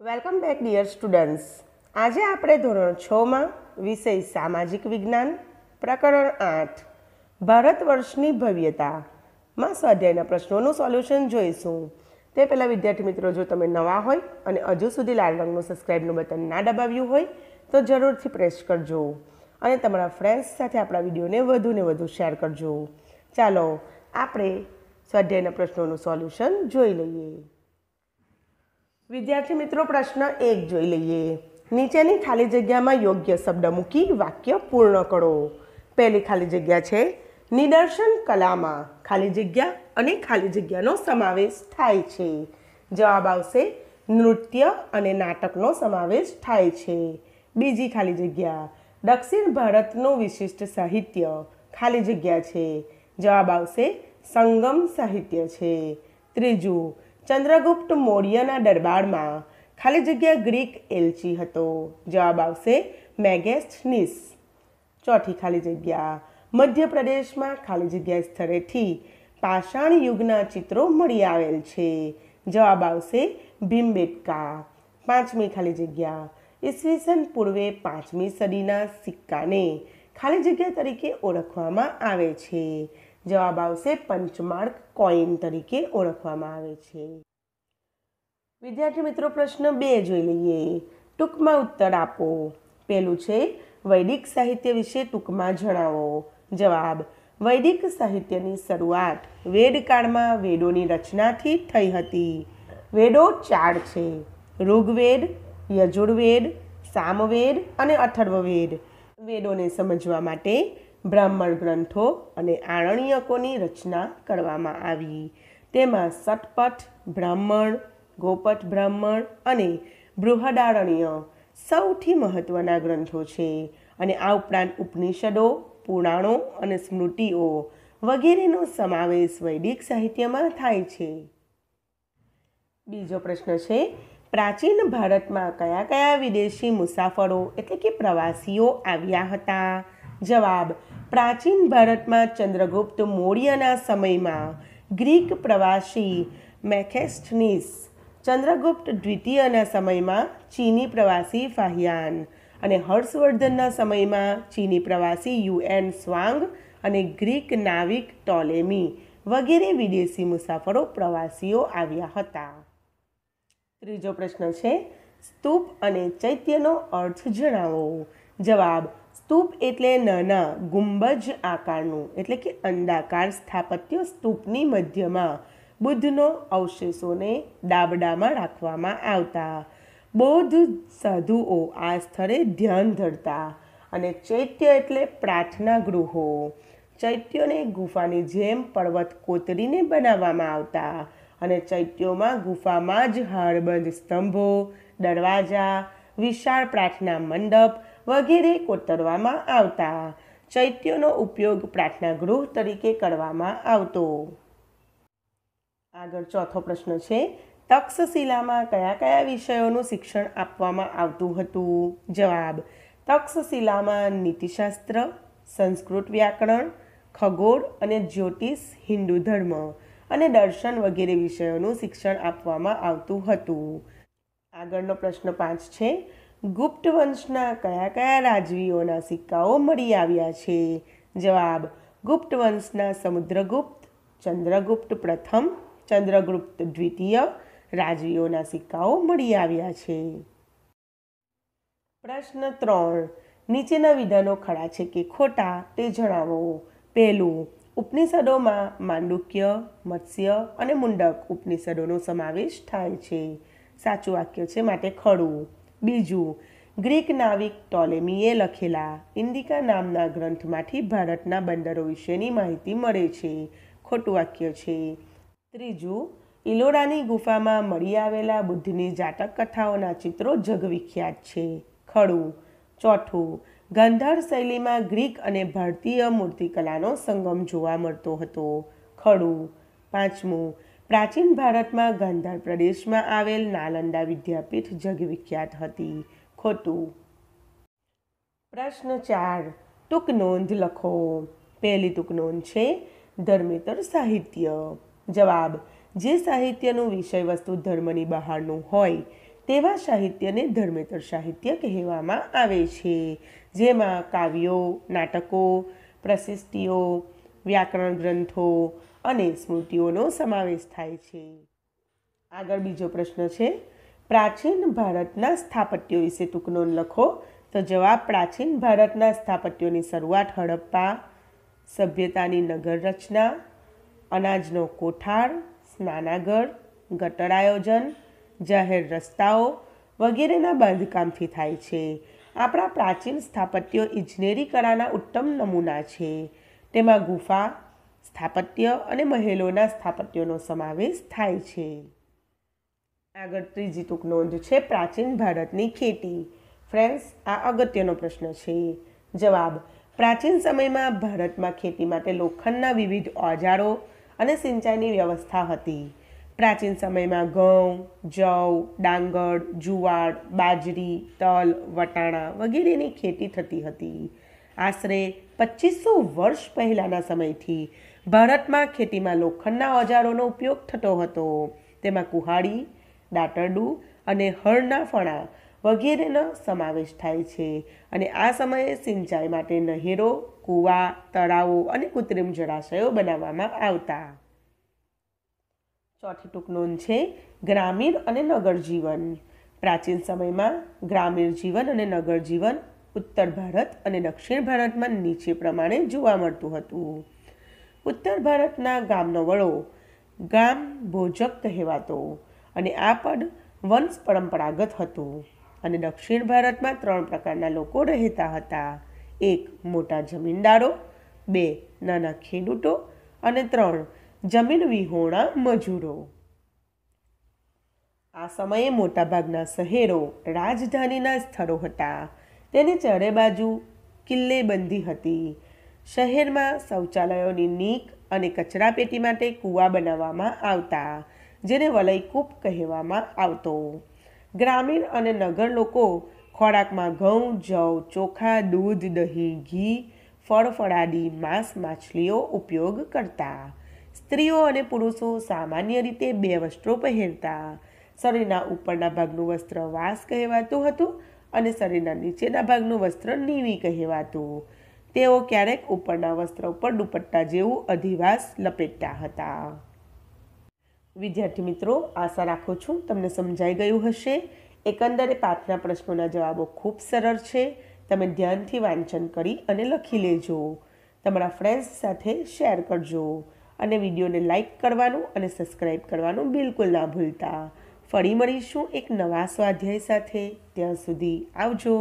welcome back dear students આજે આપણે ધોરણ છમાં વિષય સામાજિક વિજ્ઞાન પ્રકરણ આઠ ભારત વર્ષની ભવ્યતામાં સ્વાધ્યાયના પ્રશ્નોનું સોલ્યુશન જોઈશું તે પહેલાં વિદ્યાર્થી મિત્રો જો તમે નવા હોય અને હજુ સુધી લાલ રંગનું સબસ્ક્રાઈબનું બટન ના દબાવ્યું હોય તો જરૂરથી પ્રેસ કરજો અને તમારા ફ્રેન્ડ્સ સાથે આપણા વિડીયોને વધુને વધુ શેર કરજો ચાલો આપણે સ્વાધ્યાયના પ્રશ્નોનું સોલ્યુશન જોઈ લઈએ વિદ્યાર્થી મિત્રો પ્રશ્ન એક જોઈ લઈએ નીચેની ખાલી જગ્યામાં યોગ્ય શબ્દ મૂકી વાક્ય પૂર્ણ કરો પહેલી ખાલી જગ્યા છે નિદર્શન કલામાં ખાલી જગ્યા અને ખાલી જગ્યાનો સમાવેશ થાય છે જવાબ આવશે નૃત્ય અને નાટકનો સમાવેશ થાય છે બીજી ખાલી જગ્યા દક્ષિણ ભારતનું વિશિષ્ટ સાહિત્ય ખાલી જગ્યા છે જવાબ આવશે સંગમ સાહિત્ય છે ત્રીજું ચંદ્રગુપ્ત મૌર્યના દરબારમાં ખાલી જગ્યા ગ્રીક એલચી હતો જવાબ આવશે મેગેસ્ટ નિસ ચોથી ખાલી જગ્યા મધ્યપ્રદેશમાં ખાલી જગ્યા સ્થળેથી પાષાણ યુગના ચિત્રો મળી આવેલ છે જવાબ આવશે ભીમબેટકા પાંચમી ખાલી જગ્યા ઈસવીસન પૂર્વે પાંચમી સદીના સિક્કાને ખાલી જગ્યા તરીકે ઓળખવામાં આવે છે જવાબ આવશે પંચમાર્ક કોઈન તરીકે ઓળખવામાં આવે છે વિદ્યાર્થી મિત્રો પ્રશ્ન બે જોઈ લઈએ ટૂંકમાં ઉત્તર આપો પહેલું છે વૈદિક સાહિત્ય વિશે ટૂંકમાં જણાવો જવાબ વૈદિક સાહિત્યની શરૂઆત વેદકાળમાં વેદોની રચનાથી થઈ હતી વેદો ચાર છે ઋગ્વેદ યજુર્વેદ સામવેદ અને અથર્વવેદ વેદોને સમજવા માટે બ્રાહ્મણ ગ્રંથો અને આરણ્યકોની રચના કરવામાં આવી તેમાં સતપથ બ્રાહ્મણ ગોપટ બ્રાહ્મણ અને બૃહદારણ્ય સૌથી મહત્ત્વના ગ્રંથો છે અને આ ઉપરાંત ઉપનિષદો પુરાણો અને સ્મૃતિઓ વગેરેનો સમાવેશ વૈદિક સાહિત્યમાં થાય છે બીજો પ્રશ્ન છે પ્રાચીન ભારતમાં કયા કયા વિદેશી મુસાફરો એટલે કે પ્રવાસીઓ આવ્યા હતા જવાબ પ્રાચીન ભારતમાં ચંદ્રગુપ્ત મૌર્યના સમયમાં ગ્રીક પ્રવાસી મેથેસ્ટનીસ ચંદ્રગુપ્ત દ્વિતીયના સમયમાં ચીની પ્રવાસી ફાહિયાન અને હર્ષવર્ધનના સમયમાં ચીની પ્રવાસી યુએન સ્વાંગ અને ગ્રીક નાવિક ટોલેમી વગેરે વિદેશી મુસાફરો પ્રવાસીઓ આવ્યા હતા ત્રીજો પ્રશ્ન છે સ્તૂપ અને ચૈત્યનો અર્થ જણાવો જવાબ સ્તૂપ એટલે નાના ગુંબજ આકારનું એટલે કે અંડાકાર સ્થાપત્ય સ્તૂપની મધ્યમાં બુદ્ધનો અવશેષોને ડાબડામાં રાખવામાં આવતા બૌદ્ધ સાધુઓ આ સ્થળે ધ્યાન ધરતા અને ચૈત્ય એટલે પ્રાર્થના ગૃહો ચૈત્યોને ગુફાની જેમ પર્વત કોતરીને બનાવવામાં આવતા અને ચૈત્યોમાં ગુફામાં જ હારબંધ સ્તંભો દરવાજા વિશાળ પ્રાર્થના મંડપ વગેરે કોતરવામાં આવતા ચૈત્યોનો ઉપયોગ પ્રાર્થના ગૃહ તરીકે કરવામાં આવતો આગળ ચોથો પ્રશ્ન છે તક્ષશિલામાં કયા કયા વિષયોનું શિક્ષણ આપવામાં આવતું હતું જવાબ તક્ષશિલામાં નીતિશાસ્ત્ર સંસ્કૃત વ્યાકરણ ખગોળ અને જ્યોતિષ હિન્દુ ધર્મ અને દર્શન વગેરે વિષયોનું શિક્ષણ આપવામાં આવતું હતું આગળનો પ્રશ્ન પાંચ છે ગુપ્ત વંશના કયા કયા રાજવીઓના સિક્કાઓ મળી આવ્યા છે જવાબ ગુપ્ત વંશના સમુદ્રગુપ્ત ચંદ્રગુપ્ત પ્રથમ ચંદ્રગુપ્ત દ્વિતીય રાજવીઓના સિક્કાઓ મળી આવ્યા છે પ્રશ્ન ત્રણ નીચેના વિધાનો ખડા છે કે ખોટા તે જણાવો પહેલું ઉપનિષદોમાં માંડુક્ય મત્સ્ય અને મુંડક ઉપનિષદોનો સમાવેશ થાય છે સાચું વાક્ય છે માટે ખડું બીજું ગ્રીક નાવિક ટોલેમીએ લખેલા ઇન્ડિકા નામના ગ્રંથમાંથી ભારતના બંદરો વિશેની માહિતી મળે છે ખોટું વાક્ય છે ત્રીજું ઇલોરાની ગુફામાં મળી આવેલા બુદ્ધની જાતક કથાઓના ચિત્રો જગવિખ્યાત છે ખડું ચોથું ગાંધાર શૈલીમાં ગ્રીક અને ભારતીય મૂર્તિકલાનો સંગમ જોવા મળતો હતો ખડું પાંચમું પ્રાચીન ભારતમાં ગાંધાર પ્રદેશમાં આવેલ નાલંદા વિદ્યાપીઠ જગવિખ્યાત હતી ખોટું પ્રશ્ન ચાર ટૂંક નોંધ લખો પહેલી ટૂંક નોંધ છે ધર્મેતર સાહિત્ય જવાબ જે સાહિત્યનું વિષય વસ્તુ ધર્મની બહારનું હોય તેવા સાહિત્યને ધર્મેતર સાહિત્ય કહેવામાં આવે છે જેમાં કાવ્યો નાટકો પ્રશિષ્ટિઓ વ્યાકરણ ગ્રંથો અને સ્મૃતિઓનો સમાવેશ થાય છે આગળ બીજો પ્રશ્ન છે પ્રાચીન ભારતના સ્થાપત્યો વિશે ટૂંકનો લખો તો જવાબ પ્રાચીન ભારતના સ્થાપત્યોની શરૂઆત હડપ્પા સભ્યતાની નગર રચના અનાજનો કોઠાર સ્નાનાગર ગટર આયોજન જાહેર રસ્તાઓ વગેરેના બાંધકામથી થાય છે આપણા પ્રાચીન સ્થાપત્યો ઇજનેરી કળાના ઉત્તમ નમૂના છે તેમાં ગુફા સ્થાપત્ય અને મહેલોના સ્થાપત્યોનો સમાવેશ થાય છે આગળ ત્રીજી ટૂંક નોંધ છે પ્રાચીન ભારતની ખેતી ફ્રેન્ડ્સ આ અગત્યનો પ્રશ્ન છે જવાબ પ્રાચીન સમયમાં ભારતમાં ખેતી માટે લોખંડના વિવિધ ઓજારો અને સિંચાઈની વ્યવસ્થા હતી પ્રાચીન સમયમાં ઘઉં જવ ડાંગર જુવાર બાજરી તલ વટાણા વગેરેની ખેતી થતી હતી આશરે પચીસો વર્ષ પહેલાંના સમયથી ભારતમાં ખેતીમાં લોખંડના ઓજારોનો ઉપયોગ થતો હતો તેમાં કુહાડી દાંતરડું અને હળના ફણા વગેરેનો સમાવેશ થાય છે અને આ સમયે સિંચાઈ માટે નહેરો કૂવા તળાવો અને કૃત્રિમ જળાશયો બનાવવામાં આવતા ચોથી ટૂંક નોંધ છે ગ્રામીણ અને નગર જીવન પ્રાચીન સમયમાં ગ્રામીણ જીવન અને નગર જીવન ઉત્તર ભારત અને દક્ષિણ ભારતમાં નીચે પ્રમાણે જોવા મળતું હતું ઉત્તર ભારતના ગામનો વડો ગામ ભોજક કહેવાતો અને આ પદ વંશ પરંપરાગત હતું અને દક્ષિણ ભારતમાં ત્રણ પ્રકારના લોકો રહેતા હતા એક મોટા જમીનદારો બે નાના ખેડૂતો અને ત્રણ જમીન વિહોણા મજૂરો આ સમયે મોટાભાગના શહેરો રાજધાનીના સ્થળો હતા તેની ચડે બાજુ કિલ્લેબંધી હતી શહેરમાં શૌચાલયોની નીક અને કચરાપેટી માટે કૂવા બનાવવામાં આવતા જેને વલયકૂપ કહેવામાં આવતો ગ્રામીણ અને નગર લોકો ખોરાકમાં ઘઉં જવ ચોખા દૂધ દહીં ઘી ફળફળાદી માંસ માછલીઓ ઉપયોગ કરતા સ્ત્રીઓ અને પુરુષો સામાન્ય રીતે બે વસ્ત્રો પહેરતા શરીરના ઉપરના ભાગનું વસ્ત્ર વાસ કહેવાતું હતું અને શરીરના નીચેના ભાગનું વસ્ત્ર નીવી કહેવાતું તેઓ ક્યારેક ઉપરના વસ્ત્ર ઉપર દુપટ્ટા જેવું અધિવાસ લપેટતા હતા વિદ્યાર્થી મિત્રો આશા રાખું છું તમને સમજાઈ ગયું હશે એકંદરે પાઠના પ્રશ્નોના જવાબો ખૂબ સરળ છે તમે ધ્યાનથી વાંચન કરી અને લખી લેજો તમારા ફ્રેન્ડ્સ સાથે શેર કરજો અને વિડીયોને લાઇક કરવાનું અને સબસ્ક્રાઈબ કરવાનું બિલકુલ ના ભૂલતા ફરી મળીશું એક નવા સ્વાધ્યાય સાથે ત્યાં સુધી આવજો